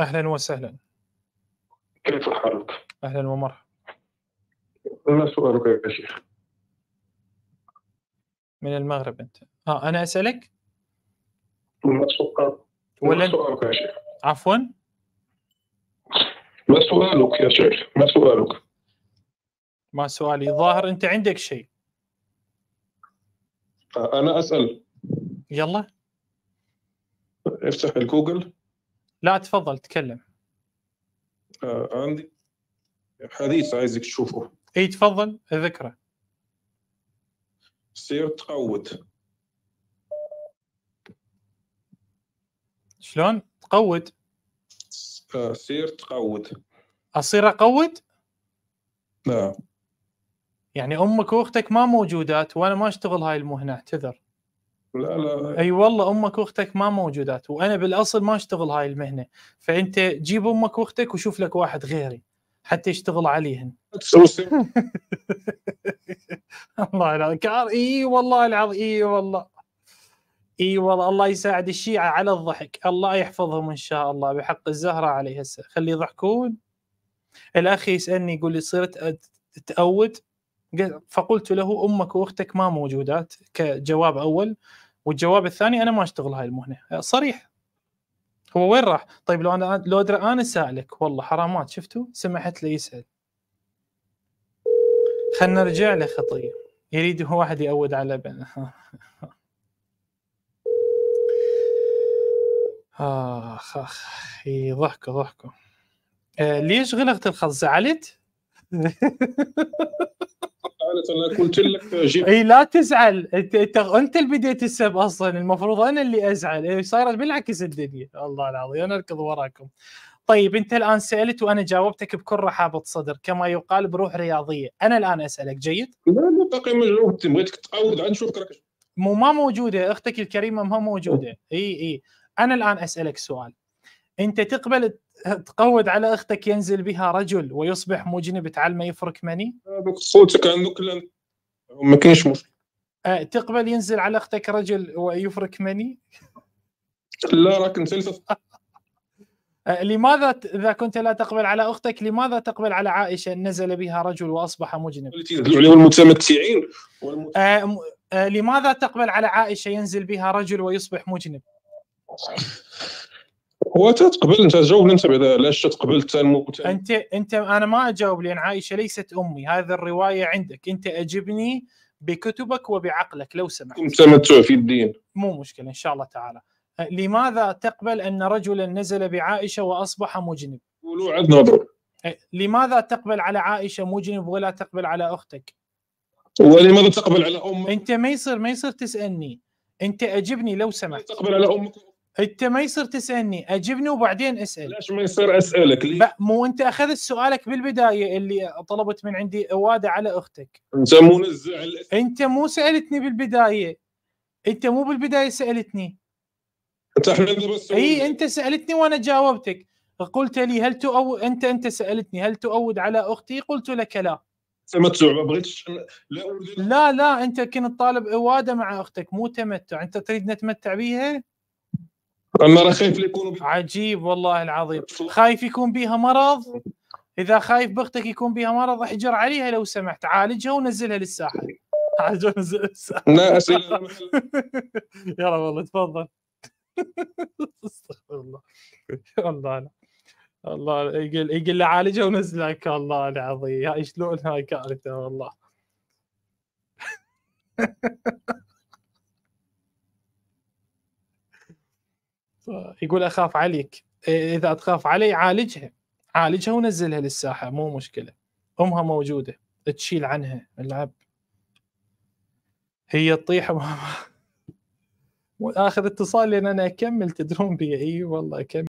اهلا وسهلا كيف حالك؟ اهلا ومرحبا ما سؤالك يا شيخ؟ من المغرب انت اه انا اسالك؟ ما سؤالك ولا سؤالك يا شيخ؟ عفوا ما سؤالك يا شيخ؟ ما سؤالك؟ ما سؤالي ظاهر انت عندك شيء انا اسال يلا افتح الجوجل لا تفضل تكلم آه عندي حديث عايزك تشوفه اي تفضل ذكره سير تقود شلون تقود آه، سير تقود اصير اقود نعم يعني امك واختك ما موجودات وانا ما اشتغل هاي المهنه اعتذر لا لا اي والله امك واختك ما موجودات وانا بالاصل ما اشتغل هاي المهنه فانت جيب امك واختك وشوف لك واحد غيري حتى يشتغل عليهن الله العظيم اي والله العظيم اي والله اي والله الله يساعد الشيعه على الضحك الله يحفظهم ان شاء الله بحق الزهره عليها السلام خلي يضحكون الاخ يسالني يقول لي صرت تأود فقلت له امك واختك ما موجودات كجواب اول والجواب الثاني انا ما اشتغل هاي المهنه أه، صريح هو وين راح؟ طيب لو انا لو ادري انا سالك والله حرامات شفتوا سمحت لي يسال خلينا نرجع له خطيه يريد هو واحد يأود على بن اخ اخ ضحكوا ضحكوا آه ليش غلقت الخط زعلت؟ انا قلت لك جيب اي لا تزعل انت انت انت اللي بديت السب اصلا المفروض انا اللي ازعل إيه بالعكس الدنيا الله العظيم انا اركض وراكم طيب انت الان سالت وانا جاوبتك بكل رحابه صدر كما يقال بروح رياضيه انا الان اسالك جيد لا لا باقي ما جاوبت بغيتك تعود عن نشوفك مو ما موجوده اختك الكريمه ما موجوده اي اي انا الان اسالك سؤال انت تقبل تقود على اختك ينزل بها رجل ويصبح مجنب تعلمه يفرك مني؟ صوتك عندك ما كاينش مشكل أه، تقبل ينزل على اختك رجل ويفرك مني؟ لا راك انت أه، لماذا اذا كنت لا تقبل على اختك لماذا تقبل على عائشه نزل بها رجل واصبح مجنب؟ تدلو عليهم المتمتعين أه، لماذا تقبل على عائشه ينزل بها رجل ويصبح مجنب؟ وتتقبل انت جاوب انت بعد علاش تقبل التنمو انت انت انا ما اجاوب لان عائشه ليست امي هذا الروايه عندك انت اجبني بكتبك وبعقلك لو سمحت التمتع في الدين مو مشكله ان شاء الله تعالى أه، لماذا تقبل ان رجلا نزل بعائشه واصبح مجنب؟ ولوعد نظر أه، لماذا تقبل على عائشه مجنب ولا تقبل على اختك؟ ولماذا تقبل على امك؟ انت ما يصير ما يصير تسالني انت اجبني لو سمحت تقبل على امك انت ما يصير تسالني اجبني وبعدين اسال ليش ما يصير اسالك ليه؟ مو انت اخذت سؤالك بالبدايه اللي طلبت من عندي اواده على اختك انت مو نزع انت مو سالتني بالبدايه انت مو بالبدايه سالتني انت احنا بس اي انت سالتني وانا جاوبتك قلت لي هل تؤود انت انت سالتني هل تؤود على اختي؟ قلت لك لا تمتع ما بغيتش لا لا لا انت كنت طالب اواده مع اختك مو تمتع انت تريد نتمتع بيها؟ اما راه خايف يكون عجيب والله العظيم خايف يكون بها مرض اذا خايف بختك يكون بها مرض احجر عليها لو سمحت عالجها ونزلها للساحه عالجها ونزلها للساحه لا اسئله يلا والله تفضل استغفر الله والله لا الله يقول يقول له عالجها ونزلك الله العظيم هاي شلون هاي كارثه والله يقول اخاف عليك إيه، اذا تخاف علي عالجها عالجها ونزلها للساحه مو مشكله امها موجوده تشيل عنها العب هي تطيح واخر اتصال لان انا اكمل تدرون بي اي والله اكمل